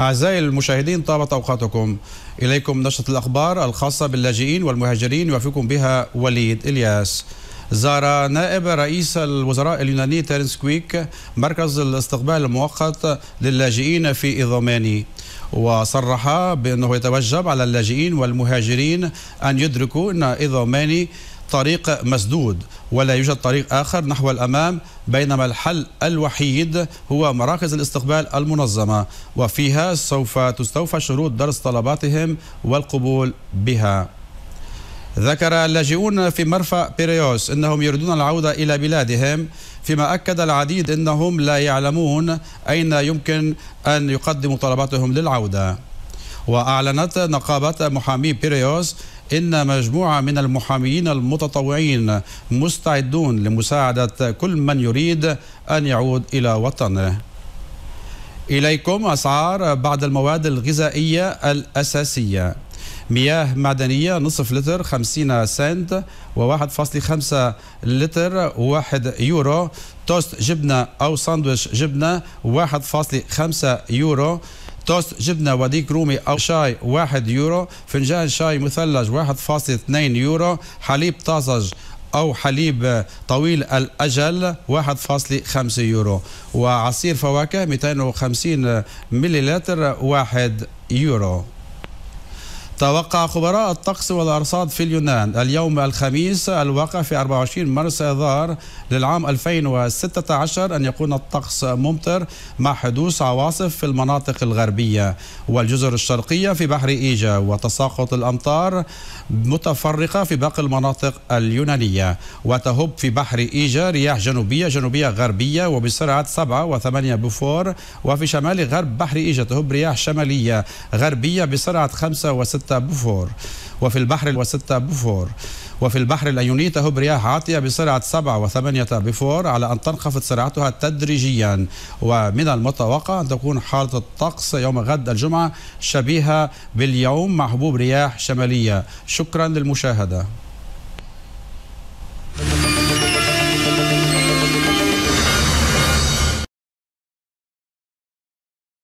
أعزائي المشاهدين طابت أوقاتكم إليكم نشرة الأخبار الخاصة باللاجئين والمهاجرين يوافيكم بها وليد إلياس زار نائب رئيس الوزراء اليوناني تيرنس كويك مركز الاستقبال المؤقت للاجئين في إضماني وصرح بأنه يتوجب على اللاجئين والمهاجرين أن يدركوا أن إضماني طريق مسدود ولا يوجد طريق آخر نحو الأمام بينما الحل الوحيد هو مراكز الاستقبال المنظمة وفيها سوف تستوفى شروط درس طلباتهم والقبول بها ذكر اللاجئون في مرفأ بيريوس أنهم يريدون العودة إلى بلادهم فيما أكد العديد أنهم لا يعلمون أين يمكن أن يقدموا طلباتهم للعودة وأعلنت نقابة محامي بيريوس إن مجموعة من المحاميين المتطوعين مستعدون لمساعدة كل من يريد أن يعود إلى وطنه إليكم أسعار بعض المواد الغذائية الأساسية مياه معدنية نصف لتر 50 سنت و1.5 لتر 1 يورو توست جبنة أو ساندويش جبنة 1.5 يورو توست جبنه وديك رومي او شاي 1 يورو فنجان شاي مثلج 1.2 يورو حليب طازج أو حليب طويل الأجل 1.5 يورو وعصير فواكه 250 مليلتر 1 يورو توقع خبراء الطقس والأرصاد في اليونان اليوم الخميس الواقع في 24 مارس آذار للعام 2016 أن يكون الطقس ممطر مع حدوث عواصف في المناطق الغربية والجزر الشرقية في بحر إيجا وتساقط الأمطار متفرقة في باقي المناطق اليونانية وتهب في بحر إيجا رياح جنوبية جنوبية غربية وبسرعة 7 و8 بفور وفي شمال غرب بحر إيجا تهب رياح شمالية غربية بسرعة 5 و6 وستة بوفور وفي البحر الوسطة بوفور وفي البحر الأيوني تهب رياح عاطية بسرعة سبعة وثمانية بفور على أن تنخفض سرعتها تدريجيا ومن المتوقع أن تكون حالة الطقس يوم غد الجمعة شبيهة باليوم مع هبوب رياح شمالية شكرا للمشاهدة